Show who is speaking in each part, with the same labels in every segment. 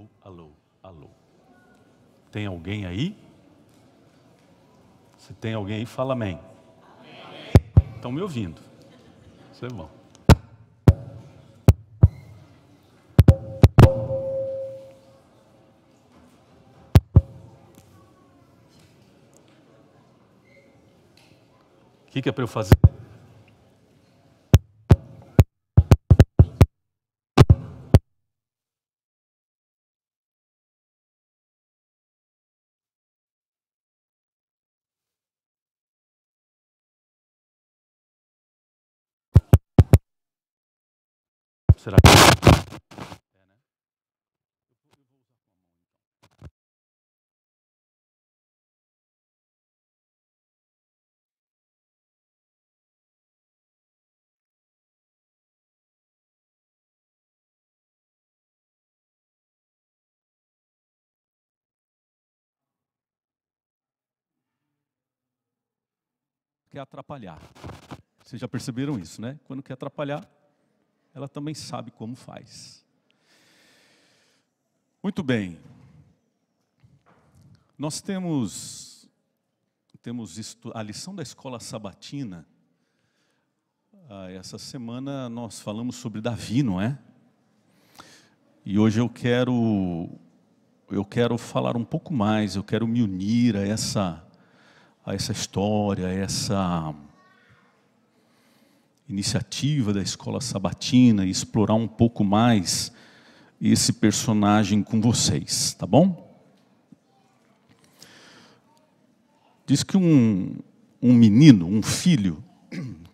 Speaker 1: alô, alô, alô. Tem alguém aí? Se tem alguém aí, fala amém. Estão me ouvindo. Isso é bom. O que, que é para eu fazer? Será que. Então? Então. quer atrapalhar. Vocês já perceberam isso, né? Quando quer atrapalhar, ela também sabe como faz. Muito bem. Nós temos temos a lição da escola sabatina. Ah, essa semana nós falamos sobre Davi, não é? E hoje eu quero eu quero falar um pouco mais, eu quero me unir a essa a essa história, a essa iniciativa da escola sabatina e explorar um pouco mais esse personagem com vocês, tá bom? Diz que um, um menino, um filho,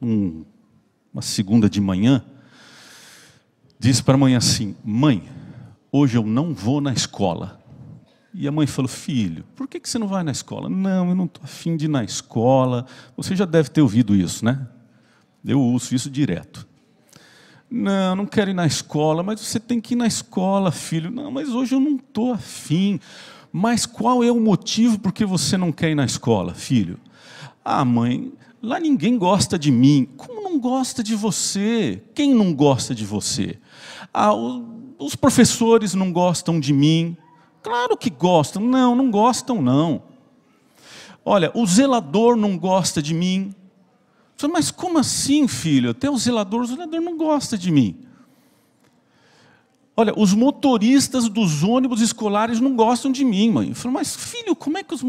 Speaker 1: um, uma segunda de manhã, disse para a mãe assim: Mãe, hoje eu não vou na escola. E a mãe falou: Filho, por que, que você não vai na escola? Não, eu não estou afim de ir na escola. Você já deve ter ouvido isso, né? Eu uso isso direto. Não, não quero ir na escola, mas você tem que ir na escola, filho. Não, mas hoje eu não estou afim. Mas qual é o motivo por que você não quer ir na escola, filho? Ah, mãe, lá ninguém gosta de mim. Como não gosta de você? Quem não gosta de você? Ah, os professores não gostam de mim. Claro que gostam. Não, não gostam, não. Olha, o zelador não gosta de mim. Mas como assim, filho? Até o zelador, o zelador não gosta de mim. Olha, os motoristas dos ônibus escolares não gostam de mim, mãe. Eu mas filho, como é que os.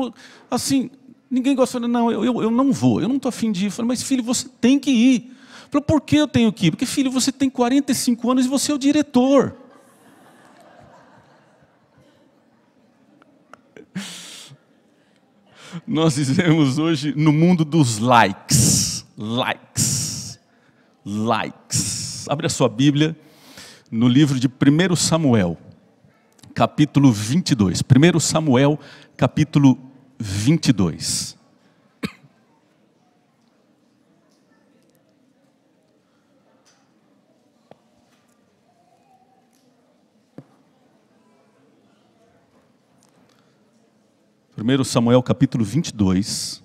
Speaker 1: Assim, ninguém gosta. Não, eu, eu, eu não vou, eu não estou afim de ir. Eu mas filho, você tem que ir. Eu falo, por que eu tenho que ir? Porque, filho, você tem 45 anos e você é o diretor. Nós vivemos hoje no mundo dos likes likes. Likes. Abre a sua Bíblia no livro de 1 Samuel, capítulo 22. 1 Samuel, capítulo 22. Primeiro Samuel capítulo 22.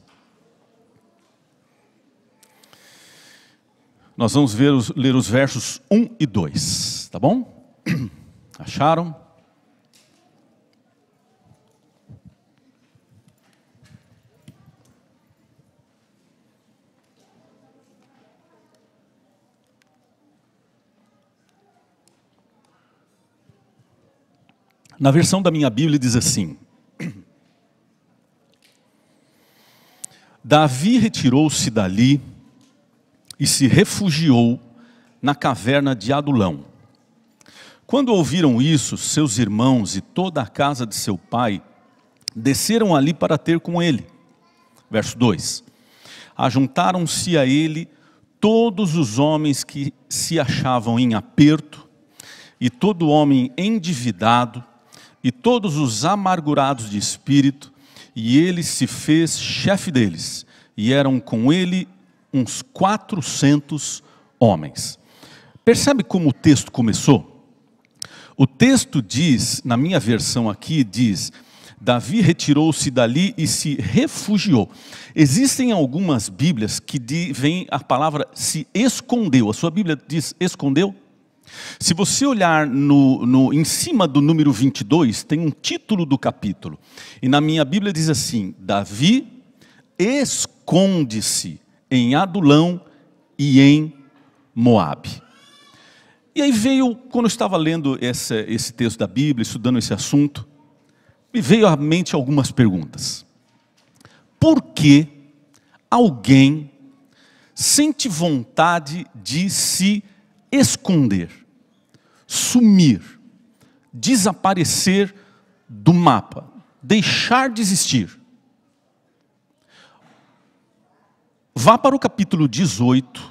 Speaker 1: Nós vamos ver, ler os versos 1 e 2, tá bom? Acharam? Na versão da minha Bíblia diz assim: Davi retirou-se dali e se refugiou na caverna de Adulão. Quando ouviram isso, seus irmãos e toda a casa de seu pai desceram ali para ter com ele. Verso 2: Ajuntaram-se a ele todos os homens que se achavam em aperto, e todo homem endividado, e todos os amargurados de espírito, e ele se fez chefe deles, e eram com ele uns 400 homens. Percebe como o texto começou? O texto diz, na minha versão aqui, diz: Davi retirou-se dali e se refugiou. Existem algumas Bíblias que vem a palavra se escondeu. A sua Bíblia diz escondeu? Se você olhar no, no, em cima do número 22, tem um título do capítulo. E na minha Bíblia diz assim: Davi esconde-se em Adulão e em Moabe. E aí veio, quando eu estava lendo esse texto da Bíblia, estudando esse assunto, me veio à mente algumas perguntas. Por que alguém sente vontade de se esconder, sumir, desaparecer do mapa, deixar de existir? Vá para o capítulo 18,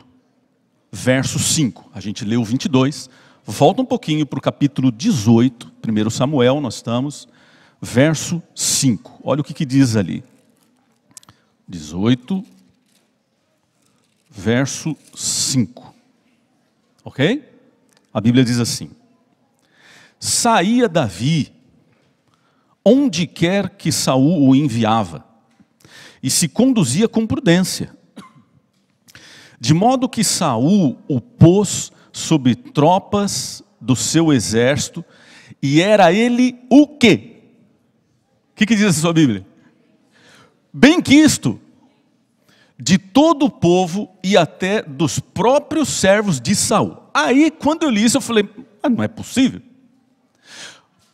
Speaker 1: verso 5. A gente leu 22. Volta um pouquinho para o capítulo 18, 1 Samuel, nós estamos, verso 5. Olha o que, que diz ali. 18, verso 5. Ok? A Bíblia diz assim: Saía Davi onde quer que Saul o enviava, e se conduzia com prudência de modo que Saul o pôs sob tropas do seu exército, e era ele o quê? O que, que diz a sua Bíblia? Bem quisto de todo o povo e até dos próprios servos de Saul. Aí, quando eu li isso, eu falei: ah, não é possível.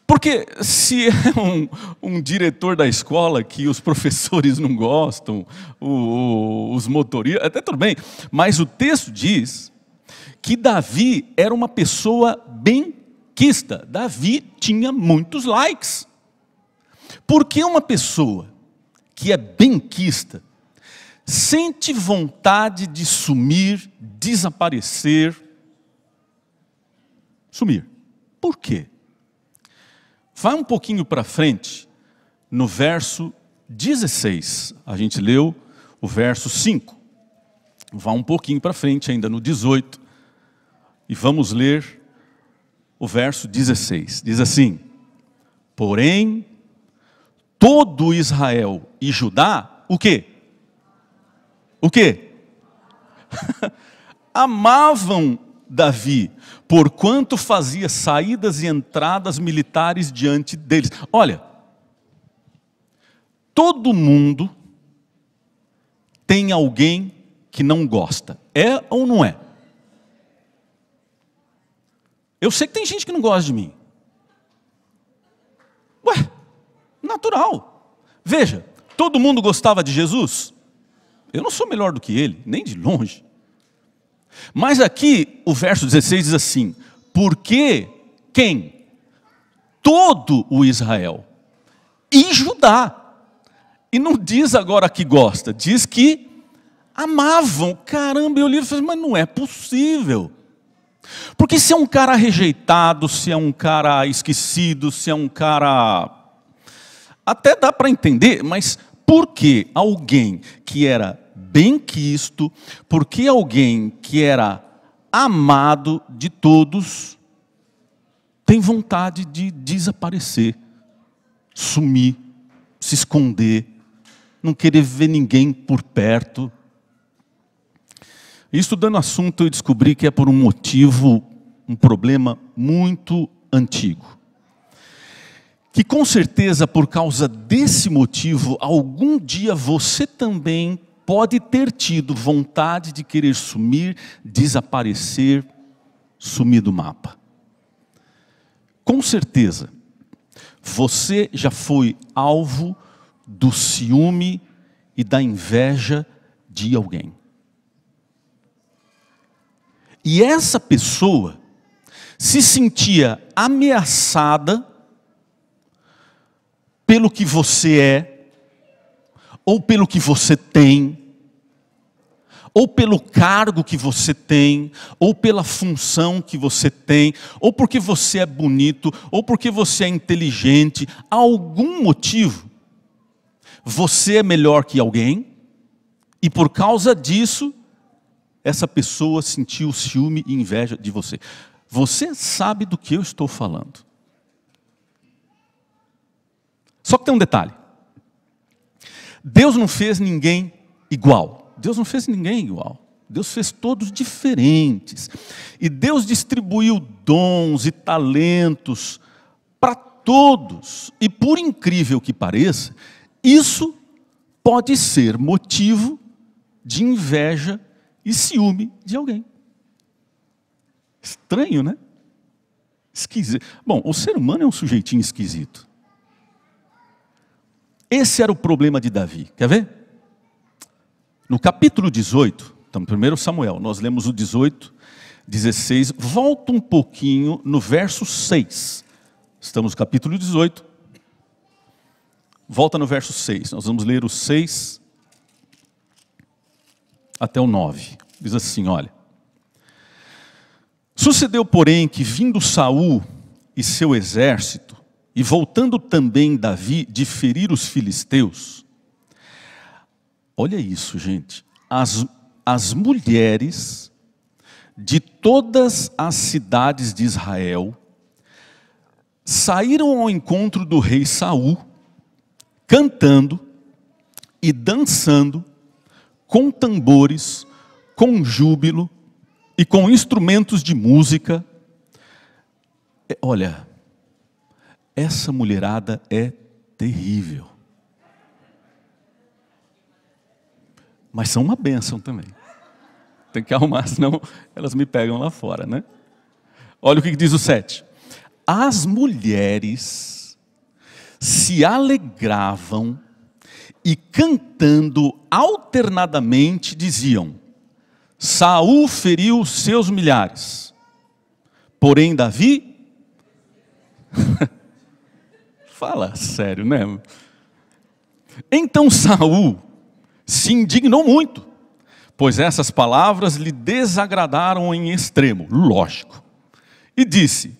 Speaker 1: Porque se é um, um, diretor da escola que os professores não gostam, o, o, os motoristas, até tudo bem, mas o texto diz que Davi era uma pessoa quista. Davi tinha muitos likes. Porque uma pessoa que é quista sente vontade de sumir, desaparecer, sumir. Por quê? Vá um pouquinho para frente, no verso 16, a gente leu o verso 5. Vá um pouquinho para frente, ainda no 18, e vamos ler o verso 16. Diz assim: Porém, todo Israel e Judá, o quê? O quê? Amavam Davi, porquanto fazia saídas e entradas militares diante deles. Olha, todo mundo tem alguém que não gosta. É ou não é? Eu sei que tem gente que não gosta de mim. Ué, natural. Veja, todo mundo gostava de Jesus? Eu não sou melhor do que ele, nem de longe. Mas aqui o verso 16 diz assim: porque quem? Todo o Israel e Judá. E não diz agora que gosta, diz que amavam. Caramba, eu li e falei, mas não é possível. Porque se é um cara rejeitado, se é um cara esquecido, se é um cara. Até dá para entender, mas por que alguém que era bem quisto, porque alguém que era amado de todos tem vontade de desaparecer, sumir, se esconder, não querer ver ninguém por perto. E estudando o assunto, eu descobri que é por um motivo, um problema muito antigo. Que com certeza, por causa desse motivo, algum dia você também pode ter tido vontade de querer sumir, desaparecer, sumir do mapa. Com certeza, você já foi alvo do ciúme e da inveja de alguém. E essa pessoa se sentia ameaçada pelo que você é, ou pelo que você tem, ou pelo cargo que você tem, ou pela função que você tem, ou porque você é bonito, ou porque você é inteligente, algum motivo, você é melhor que alguém, e por causa disso, essa pessoa sentiu ciúme e inveja de você. Você sabe do que eu estou falando. Só que tem um detalhe. Deus não fez ninguém igual. Deus não fez ninguém igual. Deus fez todos diferentes. E Deus distribuiu dons e talentos para todos. E por incrível que pareça, isso pode ser motivo de inveja e ciúme de alguém. Estranho, né? Esquisito. Bom, o ser humano é um sujeitinho esquisito. Esse era o problema de Davi. Quer ver? No capítulo 18, estamos primeiro Samuel, nós lemos o 18, 16, volta um pouquinho no verso 6. Estamos no capítulo 18. Volta no verso 6. Nós vamos ler o 6 até o 9. Diz assim, olha: Sucedeu, porém, que vindo Saul e seu exército e voltando também Davi de ferir os filisteus, olha isso, gente, as, as mulheres de todas as cidades de Israel saíram ao encontro do rei Saul, cantando e dançando com tambores, com júbilo e com instrumentos de música. É, olha, essa mulherada é terrível. Mas são uma bênção também. Tem que arrumar, senão elas me pegam lá fora, né? Olha o que diz o 7. As mulheres se alegravam e cantando alternadamente diziam: Saul feriu seus milhares, porém Davi Fala sério, né? Então Saul se indignou muito, pois essas palavras lhe desagradaram em extremo, lógico. E disse: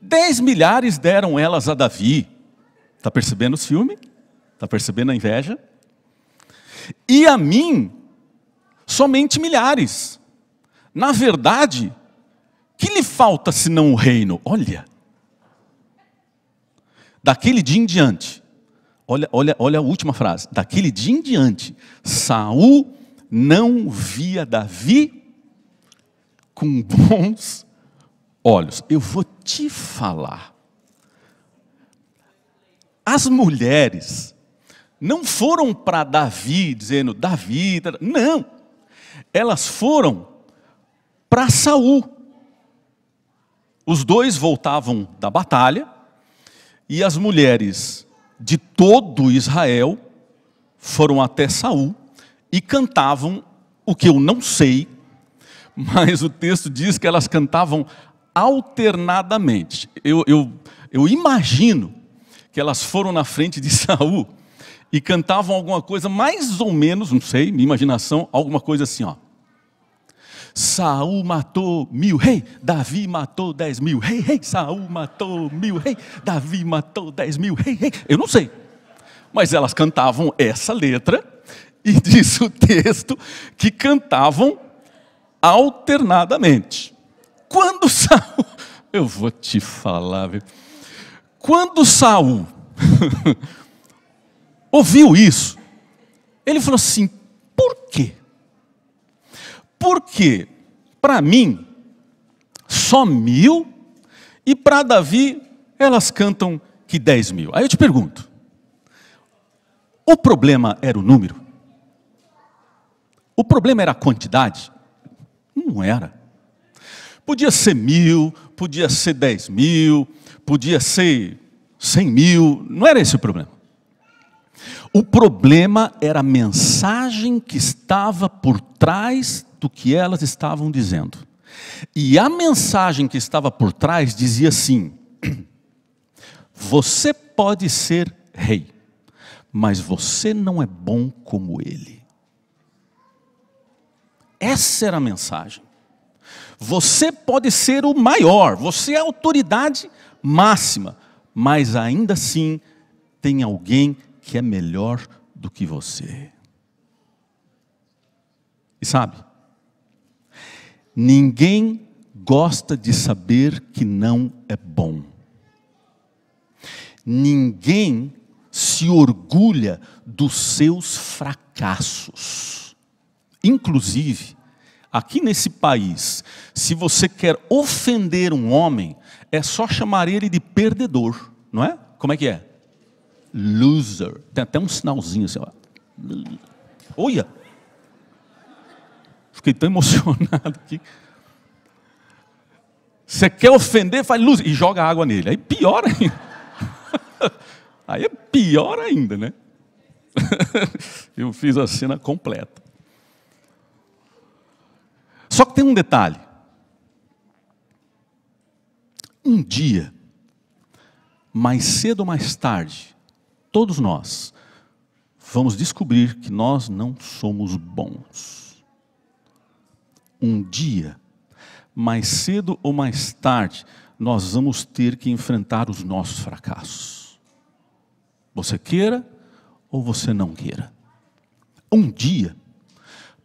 Speaker 1: Dez milhares deram elas a Davi. Está percebendo o ciúme? Está percebendo a inveja? E a mim, somente milhares. Na verdade, que lhe falta senão o reino? Olha, Daquele dia em diante, olha, olha, olha a última frase. Daquele dia em diante, Saul não via Davi com bons olhos. Eu vou te falar. As mulheres não foram para Davi dizendo Davi, não. Elas foram para Saul. Os dois voltavam da batalha e as mulheres de todo Israel foram até Saul e cantavam o que eu não sei, mas o texto diz que elas cantavam alternadamente. Eu, eu, eu imagino que elas foram na frente de Saul e cantavam alguma coisa mais ou menos, não sei, minha imaginação, alguma coisa assim, ó. Saul matou mil rei, hey, Davi matou dez mil rei, hey, hey, Saul matou mil rei, Davi matou dez mil rei, Eu não sei, mas elas cantavam essa letra e diz o texto que cantavam alternadamente. Quando Saul, eu vou te falar, viu? quando Saul ouviu isso, ele falou assim: por quê? Porque, para mim, só mil, e para Davi, elas cantam que dez mil. Aí eu te pergunto: o problema era o número? O problema era a quantidade? Não era. Podia ser mil, podia ser dez mil, podia ser cem mil, não era esse o problema. O problema era a mensagem que estava por trás do que elas estavam dizendo. E a mensagem que estava por trás dizia assim: Você pode ser rei, mas você não é bom como ele. Essa era a mensagem. Você pode ser o maior, você é a autoridade máxima, mas ainda assim tem alguém que é melhor do que você. E sabe? Ninguém gosta de saber que não é bom. Ninguém se orgulha dos seus fracassos. Inclusive, aqui nesse país, se você quer ofender um homem, é só chamar ele de perdedor, não é? Como é que é? Loser. Tem até um sinalzinho assim, ó. Olha, Fiquei tão emocionado que. Você quer ofender, faz luz e joga água nele. Aí pior ainda. Aí é pior ainda, né? Eu fiz a cena completa. Só que tem um detalhe. Um dia, mais cedo ou mais tarde, todos nós vamos descobrir que nós não somos bons um dia, mais cedo ou mais tarde, nós vamos ter que enfrentar os nossos fracassos. Você queira ou você não queira. Um dia,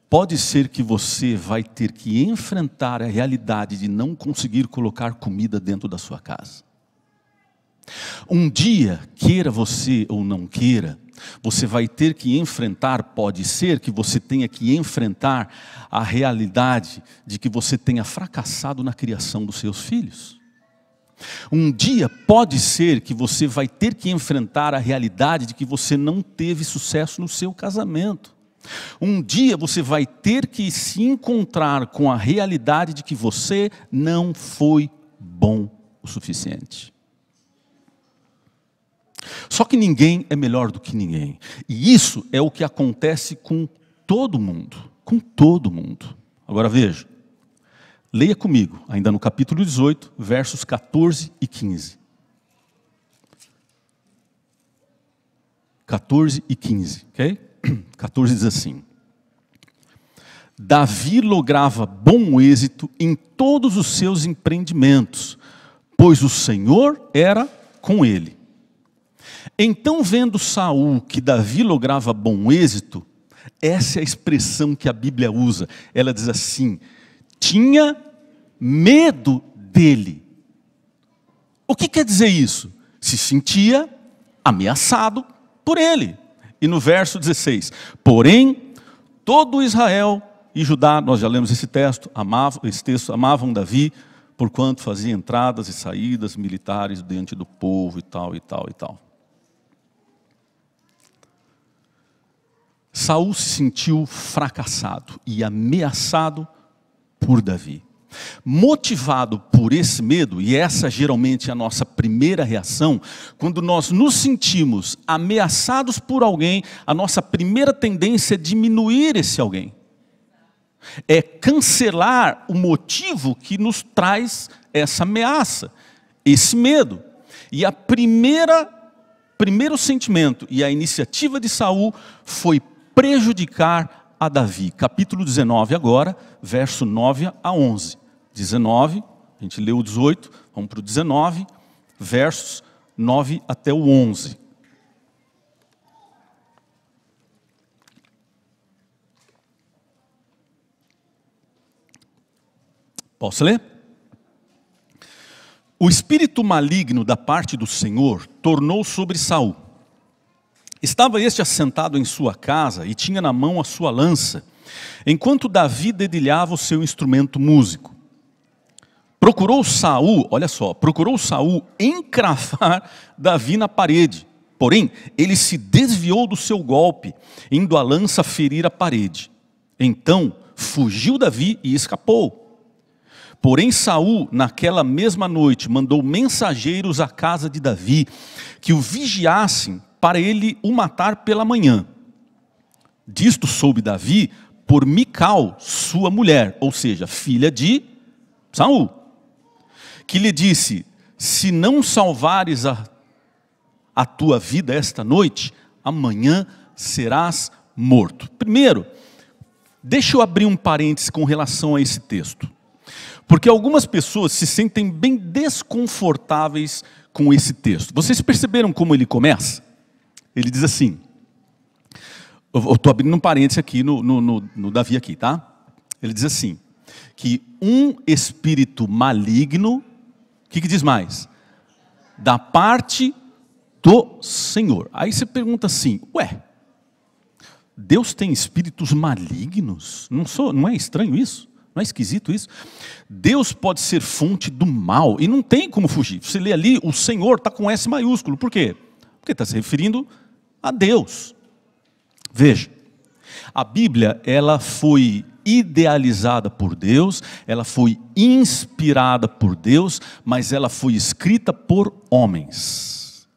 Speaker 1: pode ser que você vai ter que enfrentar a realidade de não conseguir colocar comida dentro da sua casa. Um dia, queira você ou não queira, você vai ter que enfrentar, pode ser que você tenha que enfrentar a realidade de que você tenha fracassado na criação dos seus filhos. Um dia pode ser que você vai ter que enfrentar a realidade de que você não teve sucesso no seu casamento. Um dia você vai ter que se encontrar com a realidade de que você não foi bom o suficiente. Só que ninguém é melhor do que ninguém. E isso é o que acontece com todo mundo. Com todo mundo. Agora veja. Leia comigo, ainda no capítulo 18, versos 14 e 15. 14 e 15, ok? 14 diz assim: Davi lograva bom êxito em todos os seus empreendimentos, pois o Senhor era com ele. Então, vendo Saul que Davi lograva bom êxito, essa é a expressão que a Bíblia usa. Ela diz assim: tinha medo dele. O que quer dizer isso? Se sentia ameaçado por ele. E no verso 16: Porém, todo Israel e Judá, nós já lemos esse texto, amavam, esse texto, amavam Davi, porquanto fazia entradas e saídas militares diante do povo e tal, e tal, e tal. Saul se sentiu fracassado e ameaçado por Davi. Motivado por esse medo, e essa geralmente é a nossa primeira reação, quando nós nos sentimos ameaçados por alguém, a nossa primeira tendência é diminuir esse alguém, é cancelar o motivo que nos traz essa ameaça, esse medo. E a primeira primeiro sentimento e a iniciativa de Saul foi prejudicar a Davi. Capítulo 19 agora, verso 9 a 11. 19, a gente leu o 18, vamos para o 19, versos 9 até o 11. Posso ler? O espírito maligno da parte do Senhor tornou sobre Saul Estava este assentado em sua casa e tinha na mão a sua lança, enquanto Davi dedilhava o seu instrumento músico. Procurou Saul, olha só, procurou Saul encravar Davi na parede. Porém, ele se desviou do seu golpe, indo a lança ferir a parede. Então, fugiu Davi e escapou. Porém, Saul, naquela mesma noite, mandou mensageiros à casa de Davi que o vigiassem para ele o matar pela manhã. Disto soube Davi por Mical, sua mulher, ou seja, filha de Saul, que lhe disse: Se não salvares a, a tua vida esta noite, amanhã serás morto. Primeiro, deixa eu abrir um parêntese com relação a esse texto. Porque algumas pessoas se sentem bem desconfortáveis com esse texto. Vocês perceberam como ele começa? Ele diz assim. Eu estou abrindo um parêntese aqui no, no, no, no Davi aqui, tá? Ele diz assim, que um espírito maligno, o que, que diz mais? Da parte do Senhor. Aí você pergunta assim, ué, Deus tem espíritos malignos? Não, sou, não é estranho isso? Não é esquisito isso? Deus pode ser fonte do mal e não tem como fugir. Você lê ali, o Senhor está com S maiúsculo. Por quê? Porque está se referindo a Deus. Veja, a Bíblia, ela foi idealizada por Deus, ela foi inspirada por Deus, mas ela foi escrita por homens.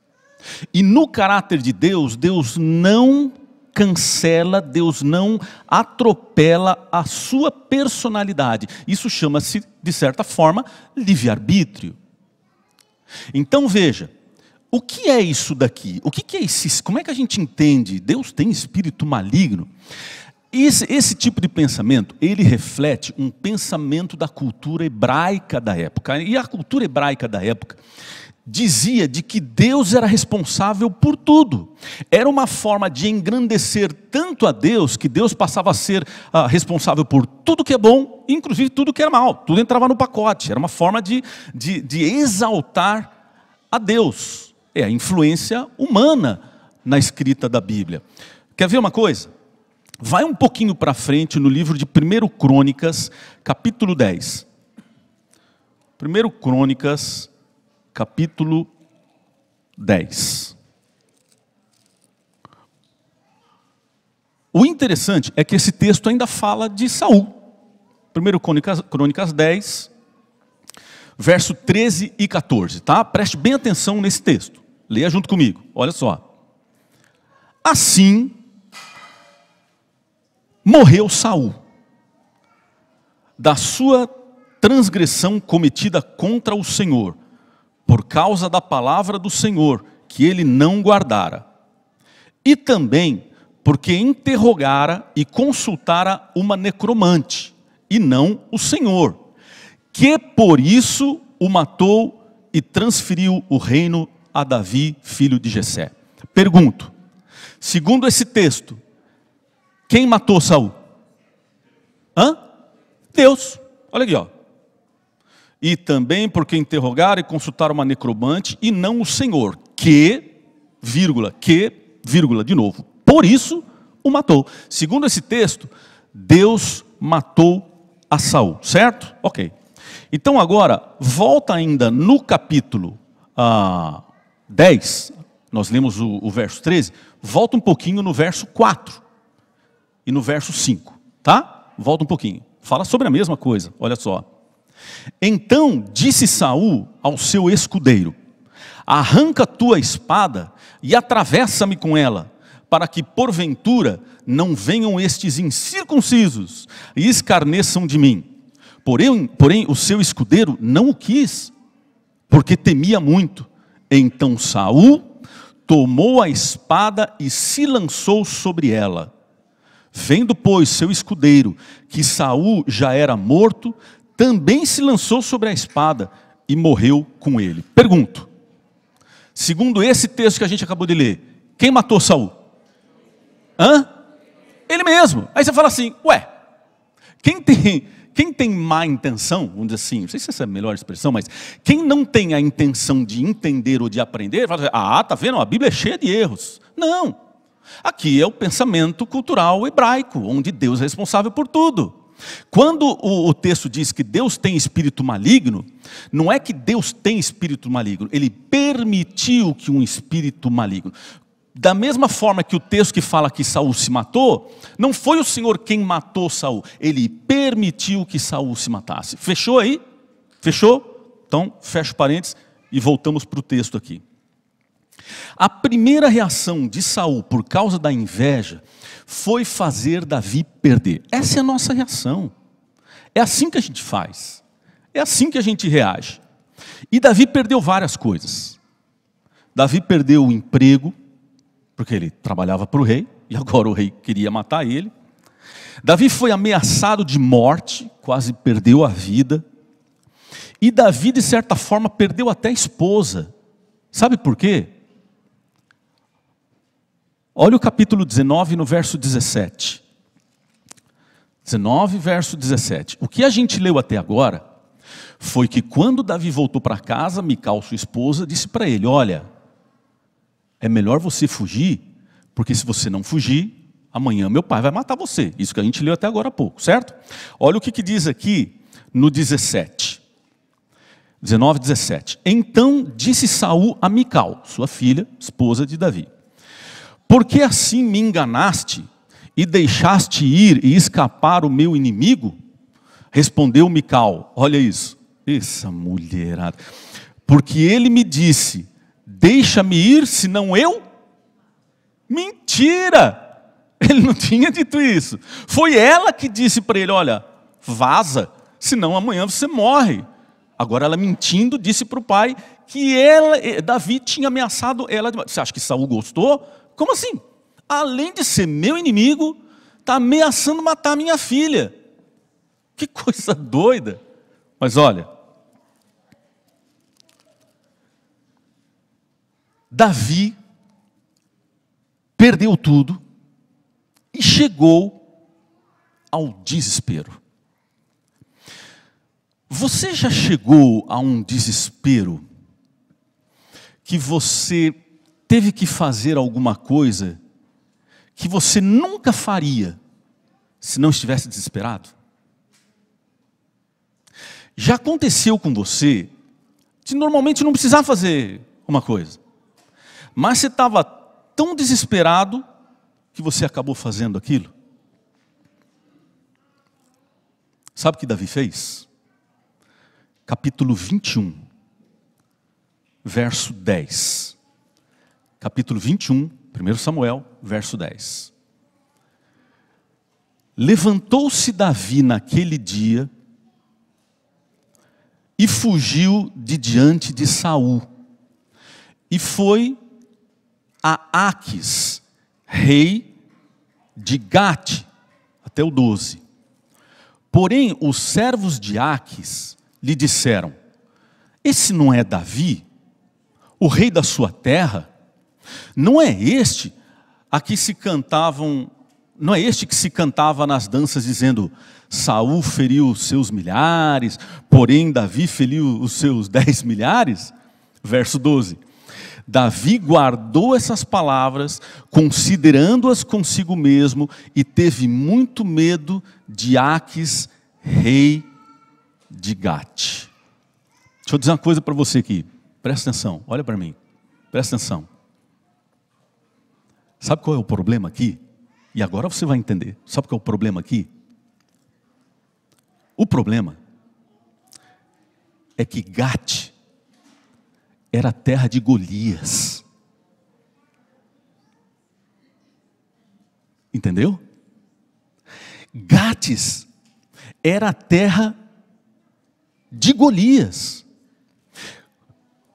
Speaker 1: E no caráter de Deus, Deus não cancela, Deus não atropela a sua personalidade. Isso chama-se, de certa forma, livre-arbítrio. Então veja, o que é isso daqui? O que é isso? Como é que a gente entende? Deus tem espírito maligno? Esse, esse, tipo de pensamento, ele reflete um pensamento da cultura hebraica da época. E a cultura hebraica da época dizia de que Deus era responsável por tudo. Era uma forma de engrandecer tanto a Deus que Deus passava a ser ah, responsável por tudo que é bom, inclusive tudo que era mal. Tudo entrava no pacote. Era uma forma de, de, de exaltar a Deus. É a influência humana na escrita da Bíblia. Quer ver uma coisa? Vai um pouquinho para frente no livro de 1 Crônicas, capítulo 10. 1 Crônicas, capítulo 10. O interessante é que esse texto ainda fala de Saul. 1 Crônicas, Crônicas 10, verso 13 e 14, tá? Preste bem atenção nesse texto. Leia junto comigo, olha só. Assim morreu Saul da sua transgressão cometida contra o Senhor, por causa da palavra do Senhor, que ele não guardara. E também porque interrogara e consultara uma necromante, e não o Senhor, que por isso o matou e transferiu o reino a Davi, filho de Jessé. Pergunto: segundo esse texto, quem matou Saul? Hã? Deus. Olha aqui, ó. E também porque interrogaram e consultaram uma necromante e não o Senhor, que, vírgula, que, vírgula, de novo. Por isso o matou. Segundo esse texto, Deus matou a Saul, certo? Ok. Então agora, volta ainda no capítulo ah, 10, nós lemos o, o, verso 13, volta um pouquinho no verso 4 e no verso 5, tá? Volta um pouquinho. Fala sobre a mesma coisa, olha só. Então disse Saul ao seu escudeiro: Arranca tua espada e atravessa-me com ela, para que porventura não venham estes incircuncisos e escarneçam de mim. Porém, porém o seu escudeiro não o quis, porque temia muito então Saul tomou a espada e se lançou sobre ela. Vendo, pois, seu escudeiro que Saul já era morto, também se lançou sobre a espada e morreu com ele. Pergunto: segundo esse texto que a gente acabou de ler, quem matou Saul? Hã? Ele mesmo. Aí você fala assim: ué, quem tem quem tem má intenção, vamos dizer assim, não sei se essa é a melhor expressão, mas quem não tem a intenção de entender ou de aprender, fala assim, ah, tá vendo, a Bíblia é cheia de erros. Não. Aqui é o pensamento cultural hebraico, onde Deus é responsável por tudo. Quando o, texto diz que Deus tem espírito maligno, não é que Deus tem espírito maligno, ele permitiu que um espírito maligno da mesma forma que o texto que fala que Saul se matou, não foi o Senhor quem matou Saul, ele permitiu que Saul se matasse. Fechou aí? Fechou? Então, fecha parênteses e voltamos para o texto aqui. A primeira reação de Saul por causa da inveja foi fazer Davi perder. Essa é a nossa reação. É assim que a gente faz. É assim que a gente reage. E Davi perdeu várias coisas. Davi perdeu o emprego, porque ele trabalhava para o rei e agora o rei queria matar ele. Davi foi ameaçado de morte, quase perdeu a vida. E Davi, de certa forma, perdeu até a esposa. Sabe por quê? Olha o capítulo 19, no verso 17. 19, verso 17. O que a gente leu até agora foi que quando Davi voltou para casa, Mical, sua esposa, disse para ele: Olha, é melhor você fugir, porque se você não fugir, amanhã meu pai vai matar você. Isso que a gente leu até agora há pouco, certo? Olha o que, que diz aqui no 17. 19, 17. Então disse Saul a Mical, sua filha, esposa de Davi: Por que assim me enganaste e deixaste ir e escapar o meu inimigo? Respondeu Mical: Olha isso. Essa mulherada. Porque ele me disse: Deixa-me ir, senão eu. Mentira! Ele não tinha dito isso. Foi ela que disse para ele: Olha, vaza, senão amanhã você morre. Agora ela mentindo disse para o pai que ela, eh, Davi tinha ameaçado ela. Você acha que Saul gostou? Como assim? Além de ser meu inimigo, está ameaçando matar minha filha. Que coisa doida. Mas olha, Davi perdeu tudo e chegou ao desespero. Você já chegou a um desespero que você teve que fazer alguma coisa que você nunca faria se não estivesse desesperado? Já aconteceu com você de normalmente não precisar fazer uma coisa. Mas você estava tão desesperado que você acabou fazendo aquilo. Sabe o que Davi fez? Capítulo 21, verso 10. Capítulo 21, 1 Samuel, verso 10. Levantou-se Davi naquele dia e fugiu de diante de Saul. E foi a Aques, rei de Gate, até o 12. Porém, os servos de Aques lhe disseram: Esse não é Davi, o rei da sua terra? Não é este a que se cantavam, não é este que se cantava nas danças dizendo: Saul feriu os seus milhares, porém Davi feriu os seus dez milhares? Verso 12. Davi guardou essas palavras, considerando-as consigo mesmo, e teve muito medo de Aques, rei de Gate. Deixa eu dizer uma coisa para você aqui. Presta atenção, olha para mim. Presta atenção. Sabe qual é o problema aqui? E agora você vai entender. Sabe qual é o problema aqui? O problema é que Gate era a terra de Golias. Entendeu? Gates era a terra de Golias.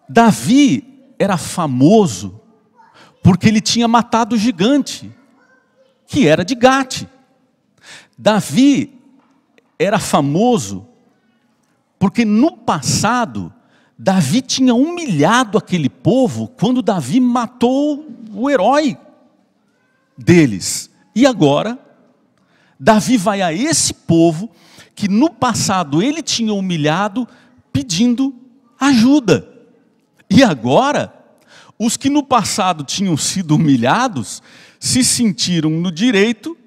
Speaker 1: Davi era famoso porque ele tinha matado o gigante, que era de Gate. Davi era famoso porque no passado Davi tinha humilhado aquele povo quando Davi matou o herói deles. E agora, Davi vai a esse povo que no passado ele tinha humilhado, pedindo ajuda. E agora, os que no passado tinham sido humilhados se sentiram no direito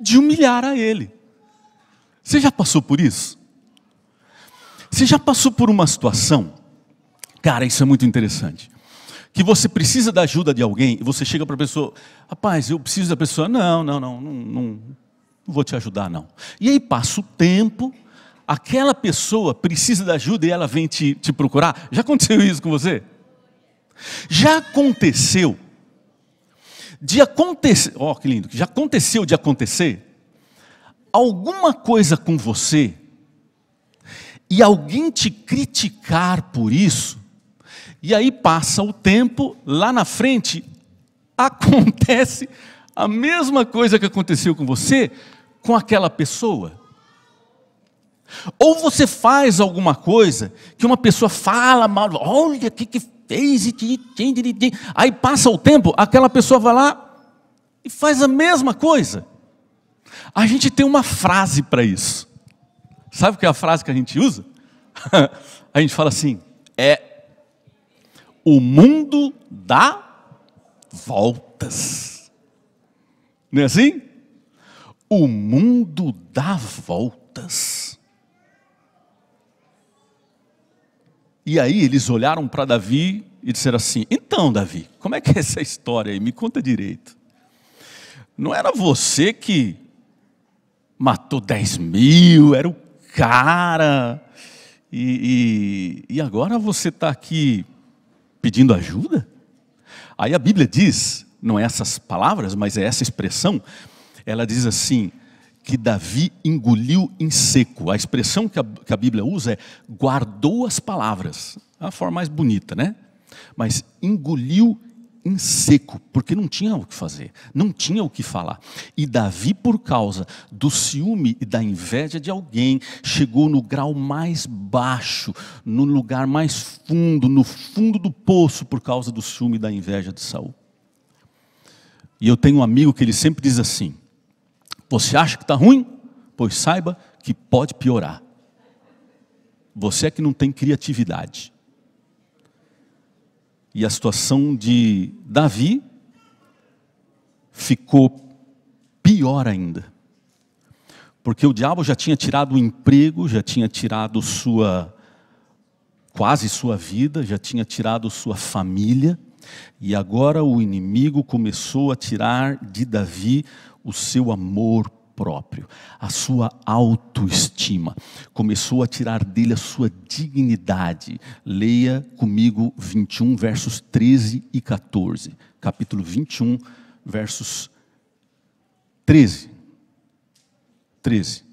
Speaker 1: de humilhar a ele. Você já passou por isso? Você já passou por uma situação? Cara, isso é muito interessante. Que você precisa da ajuda de alguém e você chega para a pessoa, rapaz, eu preciso da pessoa. Não, não, não, não, não, não vou te ajudar, não. E aí passa o tempo, aquela pessoa precisa da ajuda e ela vem te, te procurar. Já aconteceu isso com você? Já aconteceu de acontecer, ó oh, que lindo, já aconteceu de acontecer alguma coisa com você e alguém te criticar por isso, e aí passa o tempo, lá na frente acontece a mesma coisa que aconteceu com você, com aquela pessoa. Ou você faz alguma coisa que uma pessoa fala mal, olha o que, que fez, aí passa o tempo, aquela pessoa vai lá e faz a mesma coisa. A gente tem uma frase para isso. Sabe que é a frase que a gente usa? a gente fala assim: é o mundo dá voltas. Não é assim? O mundo dá voltas. E aí eles olharam para Davi e disseram assim: Então, Davi, como é que é essa história aí? Me conta direito. Não era você que matou 10 mil, era o cara. E, e, e agora você está aqui pedindo ajuda? Aí a Bíblia diz, não é essas palavras, mas é essa expressão, ela diz assim: que Davi engoliu em seco. A expressão que a, que a Bíblia usa é guardou as palavras. É a forma mais bonita, né? Mas engoliu em seco, porque não tinha o que fazer, não tinha o que falar. E Davi, por causa do ciúme e da inveja de alguém, chegou no grau mais baixo, no lugar mais fundo, no fundo do poço, por causa do ciúme e da inveja de Saul. E eu tenho um amigo que ele sempre diz assim: Você acha que está ruim? Pois saiba que pode piorar. Você é que não tem criatividade. E a situação de Davi ficou pior ainda. Porque o diabo já tinha tirado o emprego, já tinha tirado sua quase sua vida, já tinha tirado sua família, e agora o inimigo começou a tirar de Davi o seu amor próprio, a sua autoestima, começou a tirar dele a sua dignidade. Leia comigo 21, versos 13 e 14. Capítulo 21, versos 13. 13.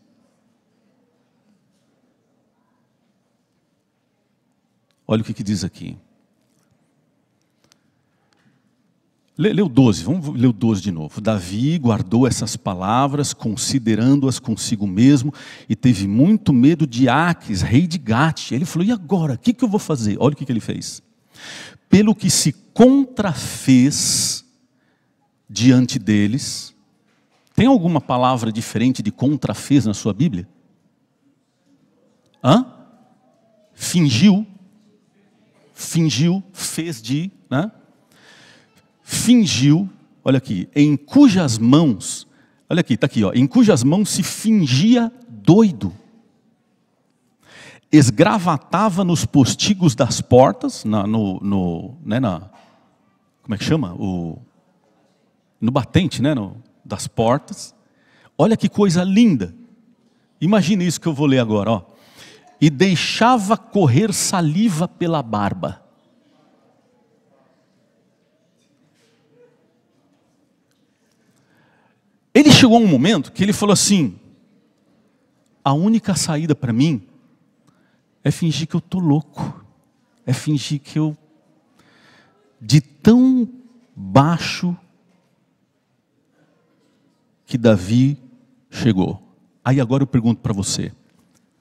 Speaker 1: Olha o que, que diz aqui. Leu 12, vamos ler o 12 de novo. Davi guardou essas palavras, considerando-as consigo mesmo, e teve muito medo de Aques, rei de Gate. Ele falou: E agora? O que, que eu vou fazer? Olha o que, que ele fez. Pelo que se contrafez diante deles. Tem alguma palavra diferente de contrafez na sua Bíblia? Hã? Fingiu. Fingiu, fez de. Né? fingiu, olha aqui, em cujas mãos, olha aqui, está aqui, ó, em cujas mãos se fingia doido. Esgravatava nos postigos das portas, na, no, no, né, na, como é que chama? O, no batente né, no, das portas. Olha que coisa linda. Imagina isso que eu vou ler agora. Ó. E deixava correr saliva pela barba chegou um momento que ele falou assim: a única saída para mim é fingir que eu estou louco, é fingir que eu de tão baixo que Davi chegou. Aí agora eu pergunto para você,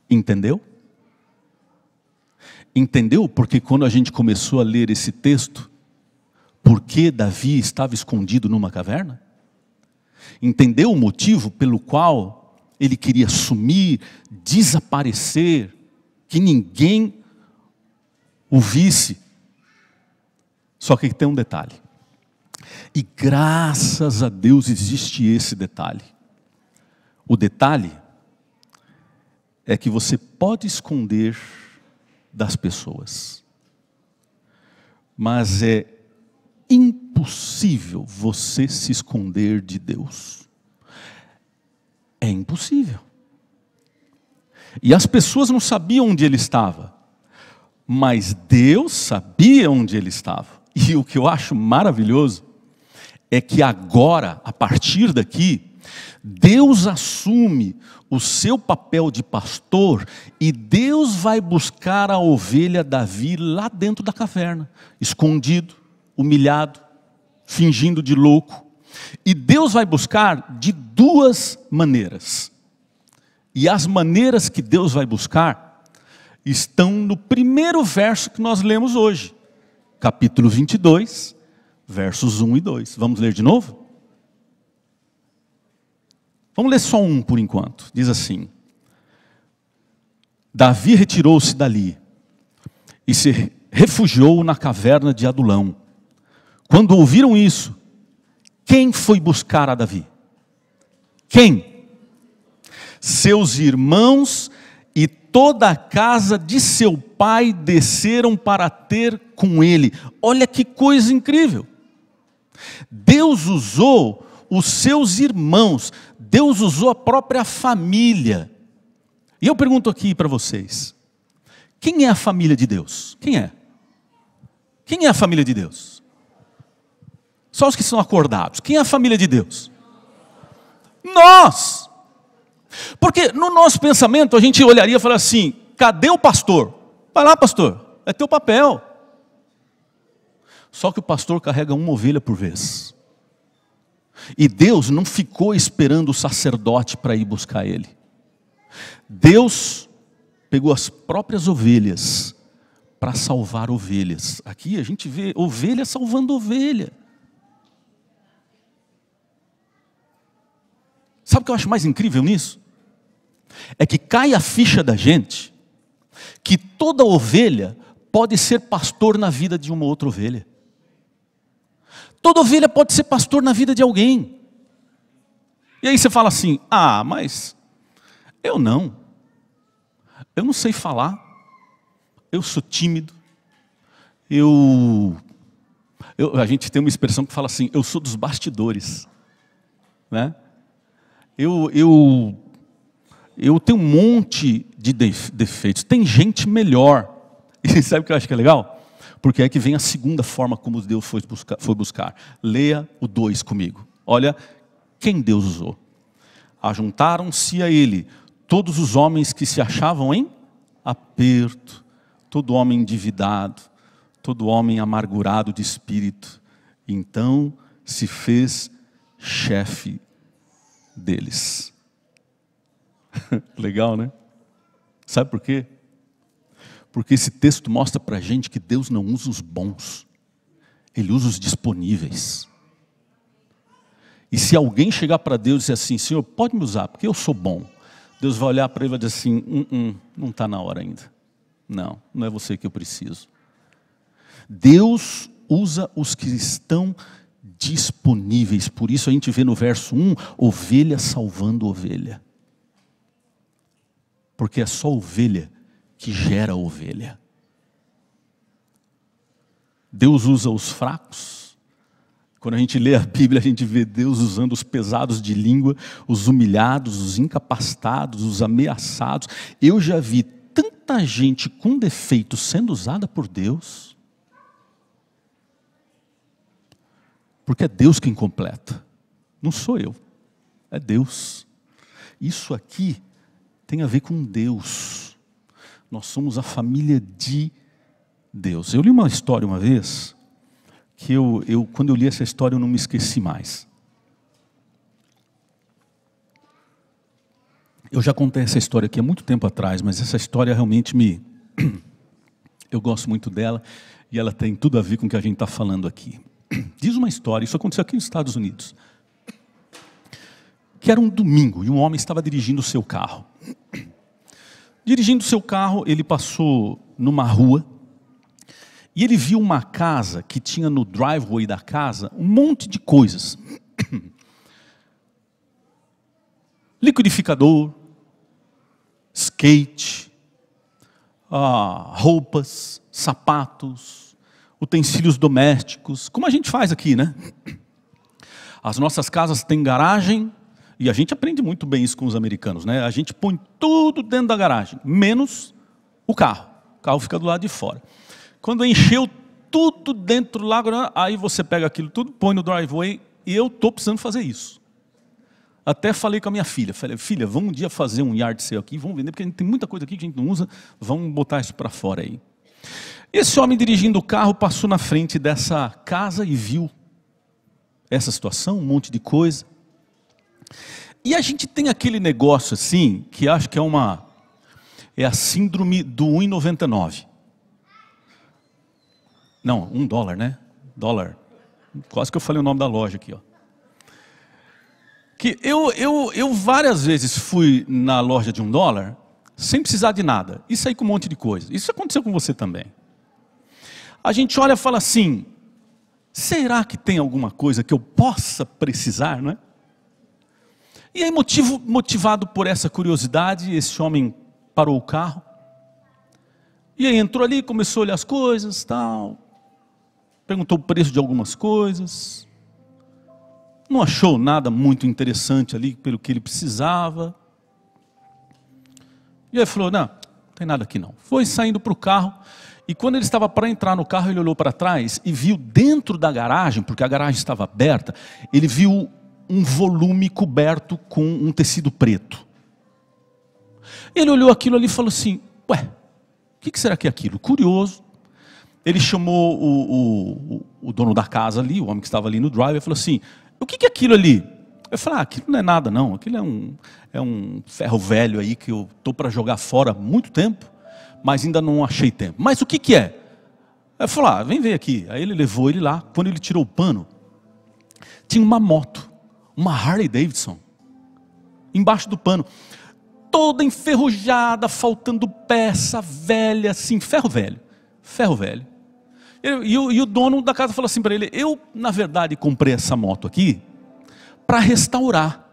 Speaker 1: entendeu? Entendeu porque quando a gente começou a ler esse texto, por que Davi estava escondido numa caverna? Entendeu o motivo pelo qual ele queria sumir, desaparecer, que ninguém o visse. Só que tem um detalhe. E graças a Deus existe esse detalhe. O detalhe é que você pode esconder das pessoas, mas é impossível você se esconder de Deus. É impossível. E as pessoas não sabiam onde ele estava, mas Deus sabia onde ele estava. E o que eu acho maravilhoso é que agora, a partir daqui, Deus assume o seu papel de pastor e Deus vai buscar a ovelha Davi lá dentro da caverna, escondido humilhado, fingindo de louco. E Deus vai buscar de duas maneiras. E as maneiras que Deus vai buscar estão no primeiro verso que nós lemos hoje, capítulo 22, versos 1 e 2. Vamos ler de novo? Vamos ler só um por enquanto. Diz assim: Davi retirou-se dali e se refugiou na caverna de Adulão. Quando ouviram isso, quem foi buscar a Davi? Quem? Seus irmãos e toda a casa de seu pai desceram para ter com ele. Olha que coisa incrível! Deus usou os seus irmãos, Deus usou a própria família. E eu pergunto aqui para vocês: quem é a família de Deus? Quem é? Quem é a família de Deus? Só os que são acordados. Quem é a família de Deus? Nós! Porque no nosso pensamento a gente olharia e falaria assim: cadê o pastor? Vai lá, pastor, é teu papel. Só que o pastor carrega uma ovelha por vez. E Deus não ficou esperando o sacerdote para ir buscar ele. Deus pegou as próprias ovelhas para salvar ovelhas. Aqui a gente vê ovelha salvando ovelha. Sabe o que eu acho mais incrível nisso? É que cai a ficha da gente que toda ovelha pode ser pastor na vida de uma outra ovelha. Toda ovelha pode ser pastor na vida de alguém. E aí você fala assim: ah, mas eu não. Eu não sei falar. Eu sou tímido. Eu, eu. a gente tem uma expressão que fala assim: eu sou dos bastidores. Né? eu, eu, eu tenho um monte de defeitos. Tem gente melhor. E sabe o que eu acho que é legal? Porque é que vem a segunda forma como Deus foi buscar. Foi buscar. Leia o 2 comigo. Olha quem Deus usou. Ajuntaram-se a ele todos os homens que se achavam em aperto, todo homem endividado, todo homem amargurado de espírito. Então se fez chefe deles. Legal, né? Sabe por quê? Porque esse texto mostra para a gente que Deus não usa os bons, Ele usa os disponíveis. E se alguém chegar para Deus e dizer assim, Senhor, pode me usar, porque eu sou bom. Deus vai olhar para ele e vai dizer assim: hum, hum, não está na hora ainda. Não, não é você que eu preciso. Deus usa os que estão disponíveis. Por isso a gente vê no verso 1, ovelha salvando ovelha. Porque é só ovelha que gera ovelha. Deus usa os fracos. Quando a gente lê a Bíblia, a gente vê Deus usando os pesados de língua, os humilhados, os incapacitados, os ameaçados. Eu já vi tanta gente com defeito sendo usada por Deus. Porque é Deus quem completa. Não sou eu. É Deus. Isso aqui tem a ver com Deus. Nós somos a família de Deus. Eu li uma história uma vez que eu, eu quando eu li essa história eu não me esqueci mais. Eu já contei essa história aqui há muito tempo atrás, mas essa história realmente me. Eu gosto muito dela e ela tem tudo a ver com o que a gente está falando aqui. diz uma história, isso aconteceu aqui nos Estados Unidos, que era um domingo e um homem estava dirigindo o seu carro. Dirigindo o seu carro, ele passou numa rua e ele viu uma casa que tinha no driveway da casa um monte de coisas. Liquidificador, skate, ah, roupas, sapatos, utensílios domésticos, como a gente faz aqui, né? As nossas casas têm garagem, e a gente aprende muito bem isso com os americanos, né? A gente põe tudo dentro da garagem, menos o carro. O carro fica do lado de fora. Quando encheu tudo dentro lá, aí você pega aquilo tudo, põe no driveway, e eu estou precisando fazer isso. Até falei com a minha filha, falei, filha, vamos um dia fazer um yard sale aqui, vamos vender, porque a gente tem muita coisa aqui que a gente não usa, vamos botar isso para fora aí. Esse homem dirigindo o carro passou na frente dessa casa e viu essa situação, um monte de coisa. E a gente tem aquele negócio assim, que acho que é uma é a síndrome do 1,99. Não, um dólar, né? Dólar. Quase que eu falei o nome da loja aqui, ó. Que eu, eu, eu várias vezes fui na loja de um dólar sem precisar de nada. E saí com um monte de coisa. Isso aconteceu com você também a gente olha e fala assim: será que tem alguma coisa que eu possa precisar, não é? E aí, motivo, motivado por essa curiosidade, esse homem parou o carro. E aí entrou ali, começou a olhar as coisas, tal. Perguntou o preço de algumas coisas. Não achou nada muito interessante ali pelo que ele precisava. E aí falou: "Não, não tem nada aqui não". Foi saindo para o carro e quando ele estava para entrar no carro, ele olhou para trás e viu dentro da garagem, porque a garagem estava aberta, ele viu um volume coberto com um tecido preto. Ele olhou aquilo ali e falou assim: Ué, o que, que, será que é aquilo? Curioso. Ele chamou o, o, o, dono da casa ali, o homem que estava ali no drive, e falou assim: O que, que é aquilo ali? Eu falei: ah, Aquilo não é nada, não. Aquilo é um, é um ferro velho aí que eu estou para jogar fora há muito tempo mas ainda não achei tempo. Mas o que, que é? Eu falou: ah, vem ver aqui. Aí ele levou ele lá. Quando ele tirou o pano, tinha uma moto, uma Harley Davidson, embaixo do pano, toda enferrujada, faltando peça, velha, assim, ferro velho, ferro velho. E, e, e o dono da casa falou assim para ele: Eu, na verdade, comprei essa moto aqui para restaurar.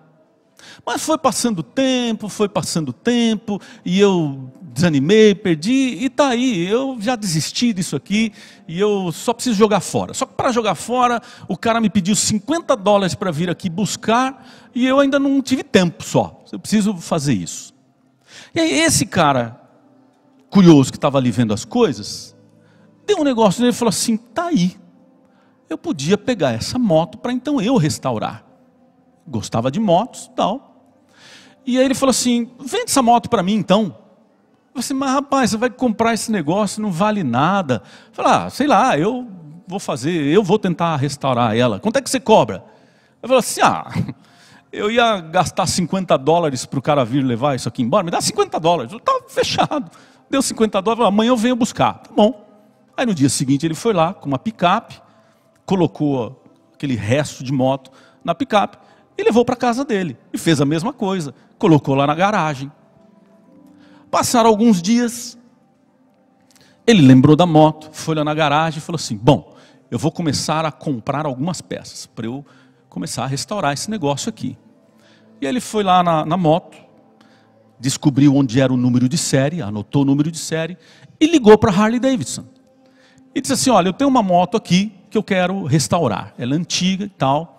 Speaker 1: Mas foi passando tempo, foi passando tempo, e eu desanimei, perdi, e tá aí, eu já desisti disso aqui, e eu só preciso jogar fora. Só que para jogar fora, o cara me pediu 50 dólares para vir aqui buscar, e eu ainda não tive tempo só. Eu preciso fazer isso. E aí esse cara curioso que estava ali vendo as coisas, deu um negócio nele e falou assim: tá aí, eu podia pegar essa moto para então eu restaurar. Gostava de motos tal. E aí ele falou assim: vende essa moto para mim então. Eu falei assim, mas rapaz, você vai comprar esse negócio, não vale nada. Eu falei, ah, sei lá, eu vou fazer, eu vou tentar restaurar ela. Quanto é que você cobra? Ele falou assim, ah, eu ia gastar 50 dólares para o cara vir levar isso aqui embora, me dá 50 dólares. Eu estava tá fechado. Deu 50 dólares, falou, amanhã eu venho buscar. Tá bom. Aí no dia seguinte ele foi lá com uma picape, colocou aquele resto de moto na picape e levou para casa dele. E fez a mesma coisa, colocou lá na garagem. Passaram alguns dias, ele lembrou da moto, foi lá na garagem e falou assim: Bom, eu vou começar a comprar algumas peças para eu começar a restaurar esse negócio aqui. E ele foi lá na, na moto, descobriu onde era o número de série, anotou o número de série e ligou para Harley Davidson. E disse assim: Olha, eu tenho uma moto aqui que eu quero restaurar. Ela é antiga e tal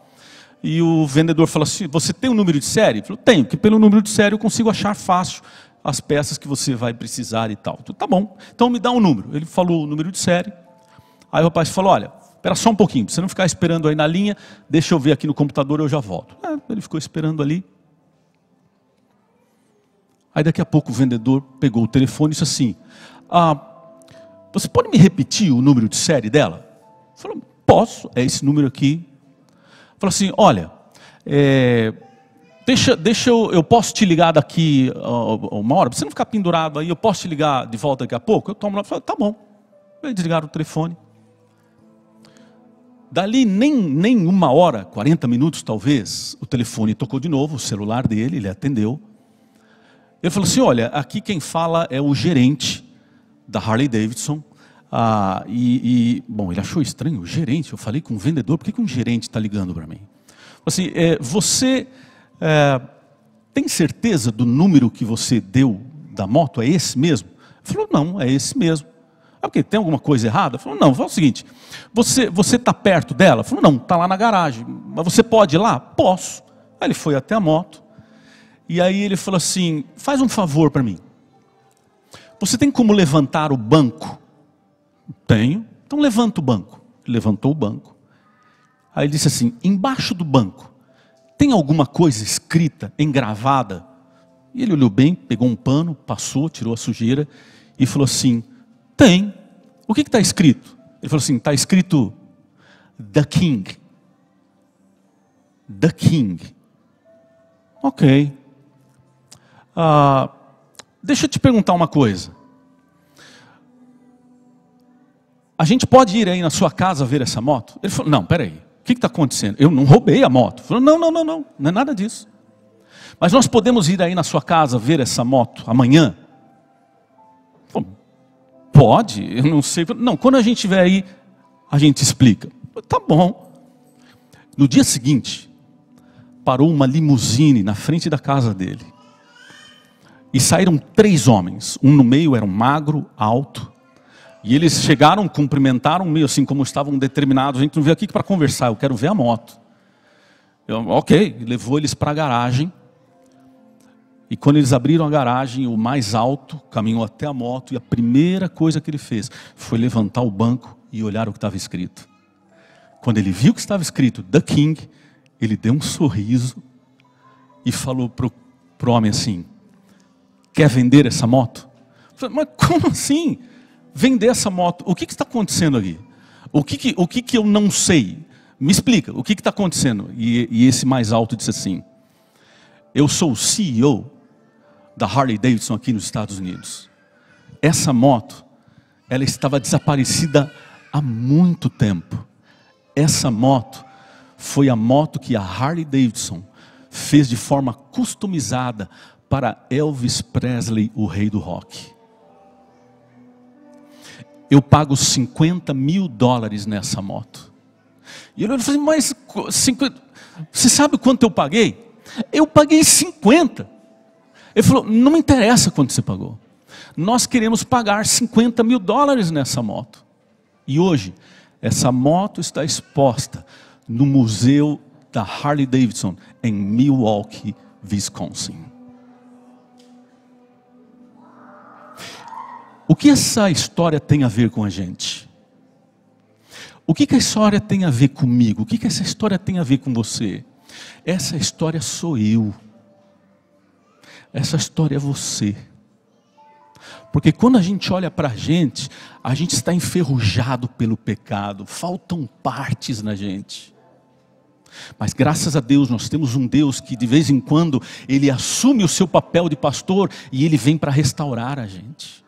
Speaker 1: e o vendedor falou assim: Você tem o um número de série? Ele falou: Tenho, que pelo número de série eu consigo achar fácil as peças que você vai precisar e tal. tá bom, então me dá um número. Ele falou o número de série. Aí o rapaz falou: Olha, espera só um pouquinho, pra você não ficar esperando aí na linha, deixa eu ver aqui no computador, eu já volto. É, ele ficou esperando ali. Aí daqui a pouco o vendedor pegou o telefone e disse assim: ah, Você pode me repetir o número de série dela? Ele falou: Posso, é esse número aqui Falou assim: olha, é, deixa, deixa eu, eu posso te ligar daqui uma hora, você não ficar pendurado aí, eu posso te ligar de volta daqui a pouco? Eu tomo lá, falei, tá bom. Eles desligaram o telefone. Dali nem, nem uma hora, 40 minutos talvez, o telefone tocou de novo, o celular dele, ele atendeu. Ele falou assim: olha, aqui quem fala é o gerente da Harley Davidson, ah, e, e, bom, ele achou estranho, o gerente, eu falei com um vendedor, por que, que um gerente está ligando para mim? Assim, é, você é, tem certeza do número que você deu da moto, é esse mesmo? Ele falou, não, é esse mesmo. Ah, porque tem alguma coisa errada? Ele falou, não, fala o seguinte, você você está perto dela? Ele falou, não, está lá na garagem, mas você pode ir lá? Posso. Aí ele foi até a moto, e aí ele falou assim, faz um favor para mim, você tem como levantar o banco tenho. Então levanta o banco. Ele levantou o banco. Aí ele disse assim: embaixo do banco tem alguma coisa escrita, engravada? E ele olhou bem, pegou um pano, passou, tirou a sujeira e falou assim: tem. O que está escrito? Ele falou assim: está escrito The King. The King. Ok. Ah, deixa eu te perguntar uma coisa. a gente pode ir aí na sua casa ver essa moto? Ele falou, não, peraí, o que está acontecendo? Eu não roubei a moto. Ele falou, não, não, não, não, não é nada disso. Mas nós podemos ir aí na sua casa ver essa moto amanhã? Falou, pode, eu não sei. Não, quando a gente estiver aí, a gente explica. Falou, tá bom. No dia seguinte, parou uma limusine na frente da casa dele. E saíram três homens. Um no meio era um magro, alto, e eles chegaram, cumprimentaram meio assim como estavam determinados. A gente não veio aqui para conversar, eu quero ver a moto. Eu, ok, levou eles para a garagem. E quando eles abriram a garagem, o mais alto caminhou até a moto e a primeira coisa que ele fez foi levantar o banco e olhar o que estava escrito. Quando ele viu que estava escrito The King, ele deu um sorriso e falou para o homem assim: Quer vender essa moto? Falei, Mas como assim? vender essa moto. O que, que está acontecendo ali? O que, que, o que, que eu não sei? Me explica, o que está acontecendo? E, e esse mais alto disse assim: Eu sou o CEO da Harley Davidson aqui nos Estados Unidos. Essa moto, ela estava desaparecida há muito tempo. Essa moto foi a moto que a Harley Davidson fez de forma customizada para Elvis Presley, o rei do rock eu pago 50 mil dólares nessa moto. E ele falou assim, mas 50, você sabe quanto eu paguei? Eu paguei 50. Ele falou, não me interessa quanto você pagou. Nós queremos pagar 50 mil dólares nessa moto. E hoje, essa moto está exposta no museu da Harley Davidson, em Milwaukee, Wisconsin. O que essa história tem a ver com a gente? O que, que a história tem a ver comigo? O que, que essa história tem a ver com você? Essa história sou eu. Essa história é você. Porque quando a gente olha para a gente, a gente está enferrujado pelo pecado, faltam partes na gente. Mas graças a Deus nós temos um Deus que de vez em quando ele assume o seu papel de pastor e ele vem para restaurar a gente.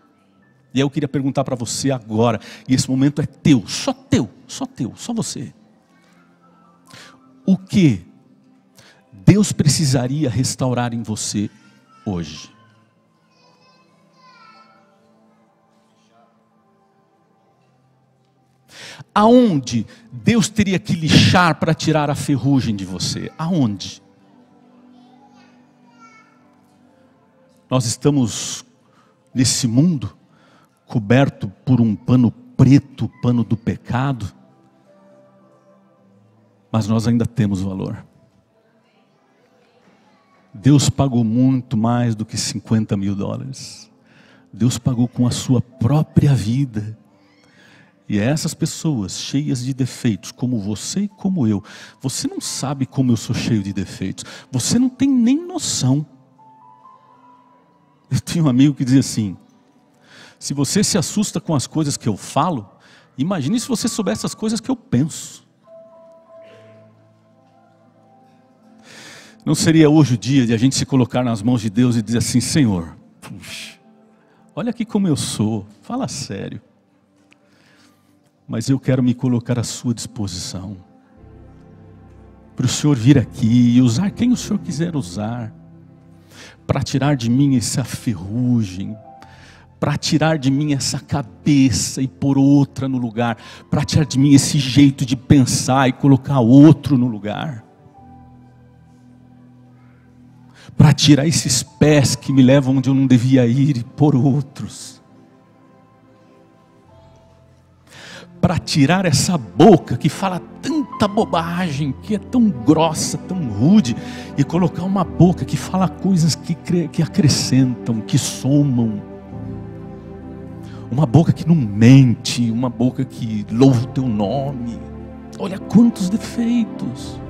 Speaker 1: E eu queria perguntar para você agora, e esse momento é teu, só teu, só teu, só você. O que Deus precisaria restaurar em você hoje? Aonde Deus teria que lixar para tirar a ferrugem de você? Aonde? Nós estamos nesse mundo coberto por um pano preto, pano do pecado, mas nós ainda temos valor. Deus pagou muito mais do que 50 mil dólares. Deus pagou com a sua própria vida. E é essas pessoas cheias de defeitos, como você e como eu, você não sabe como eu sou cheio de defeitos. Você não tem nem noção. Eu tinha um amigo que dizia assim: se você se assusta com as coisas que eu falo, imagine se você soubesse as coisas que eu penso. Não seria hoje o dia de a gente se colocar nas mãos de Deus e dizer assim: Senhor, puxa, olha aqui como eu sou, fala sério. Mas eu quero me colocar à sua disposição. Para o Senhor vir aqui e usar quem o Senhor quiser usar. Para tirar de mim essa ferrugem, para tirar de mim essa cabeça e pôr outra no lugar, para tirar de mim esse jeito de pensar e colocar outro no lugar, para tirar esses pés que me levam onde eu não devia ir e pôr outros, para tirar essa boca que fala tanta bobagem, que é tão grossa, tão rude, e colocar uma boca que fala coisas que, que acrescentam, que somam uma boca que não mente, uma boca que louva o teu nome. Olha quantos defeitos.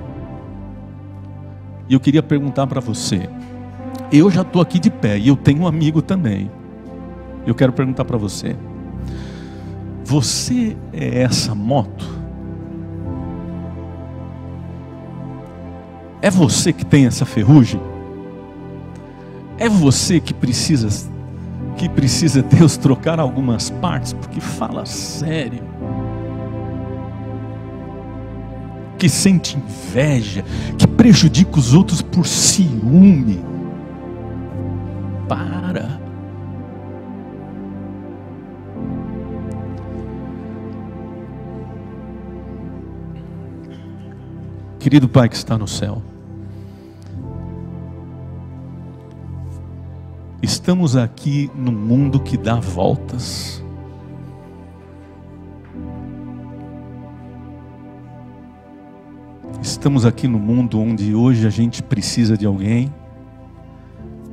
Speaker 1: E eu queria perguntar para você: eu já estou aqui de pé e eu tenho um amigo também. Eu quero perguntar para você: você é essa moto? É você que tem essa ferrugem? É você que precisa que precisa Deus trocar algumas partes, porque fala sério. Que sente inveja, que prejudica os outros por ciúme. Para. Querido Pai que está no céu, Estamos aqui num mundo que dá voltas. Estamos aqui no mundo onde hoje a gente precisa de alguém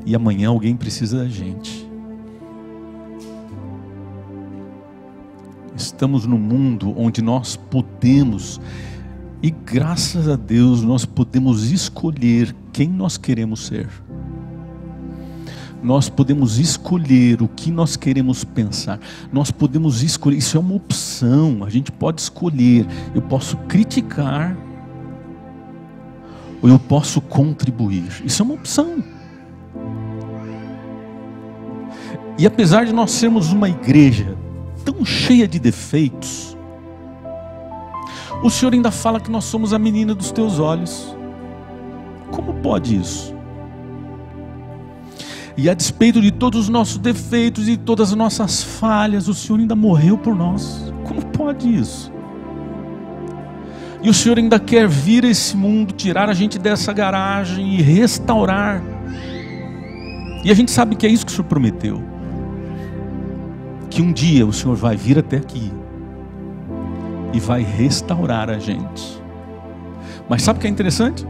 Speaker 1: e amanhã alguém precisa da gente. Estamos no mundo onde nós podemos e graças a Deus nós podemos escolher quem nós queremos ser nós podemos escolher o que nós queremos pensar, nós podemos escolher, isso é uma opção, a gente pode escolher. Eu posso criticar ou eu posso contribuir, isso é uma opção. E apesar de nós sermos uma igreja tão cheia de defeitos, o Senhor ainda fala que nós somos a menina dos teus olhos. Como pode isso? E a despeito de todos os nossos defeitos e todas as nossas falhas, o Senhor ainda morreu por nós. Como pode isso? E o Senhor ainda quer vir a esse mundo, tirar a gente dessa garagem e restaurar. E a gente sabe que é isso que o Senhor prometeu. Que um dia o Senhor vai vir até aqui e vai restaurar a gente. Mas sabe o que é interessante?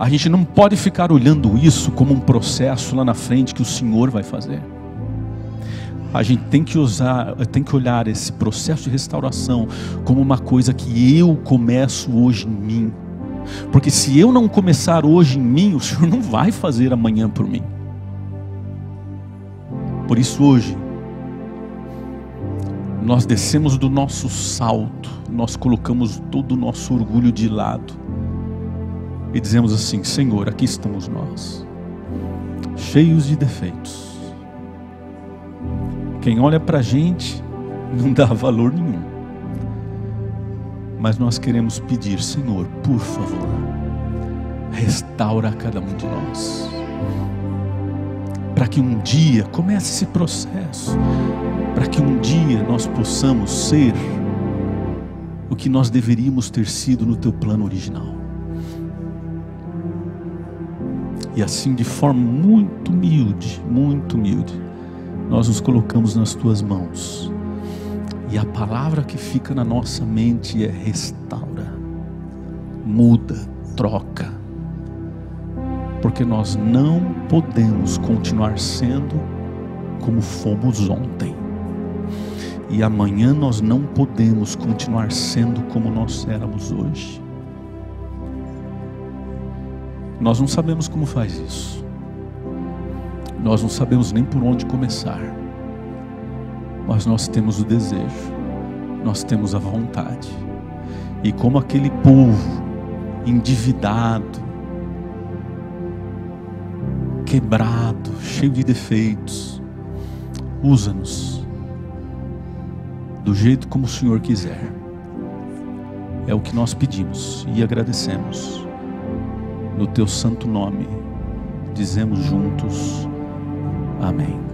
Speaker 1: A gente não pode ficar olhando isso como um processo lá na frente que o Senhor vai fazer. A gente tem que usar, tem que olhar esse processo de restauração como uma coisa que eu começo hoje em mim. Porque se eu não começar hoje em mim, o Senhor não vai fazer amanhã por mim. Por isso hoje nós descemos do nosso salto, nós colocamos todo o nosso orgulho de lado e dizemos assim: Senhor, aqui estamos nós, cheios de defeitos. Quem olha para a gente não dá valor nenhum, mas nós queremos pedir: Senhor, por favor, restaura cada um de nós, para que um dia comece esse processo, para que um dia nós possamos ser o que nós deveríamos ter sido no teu plano original. E assim, de forma muito humilde, muito humilde, nós nos colocamos nas tuas mãos. E a palavra que fica na nossa mente é restaura, muda, troca. Porque nós não podemos continuar sendo como fomos ontem. E amanhã nós não podemos continuar sendo como nós éramos hoje. Nós não sabemos como faz isso. Nós não sabemos nem por onde começar. Mas nós temos o desejo, nós temos a vontade. E como aquele povo endividado, quebrado, cheio de defeitos, usa-nos do jeito como o Senhor quiser. É o que nós pedimos e agradecemos no teu santo nome, dizemos juntos: Amém.